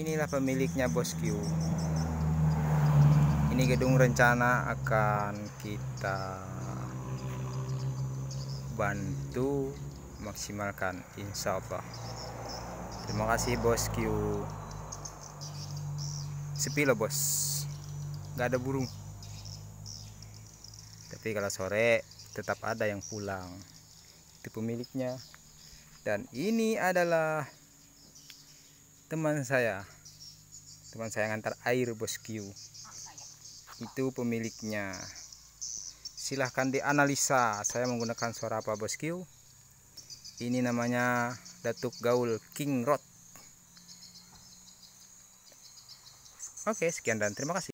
inilah pemiliknya Bos Q. ini gedung rencana akan kita bantu maksimalkan insya Allah terima kasih Bos Q. sepi loh bos gak ada burung tapi kalau sore tetap ada yang pulang itu pemiliknya dan ini adalah teman saya teman saya ngantar air bosku itu pemiliknya silahkan dianalisa saya menggunakan suara apa bosku ini namanya Datuk Gaul King Rod oke sekian dan terima kasih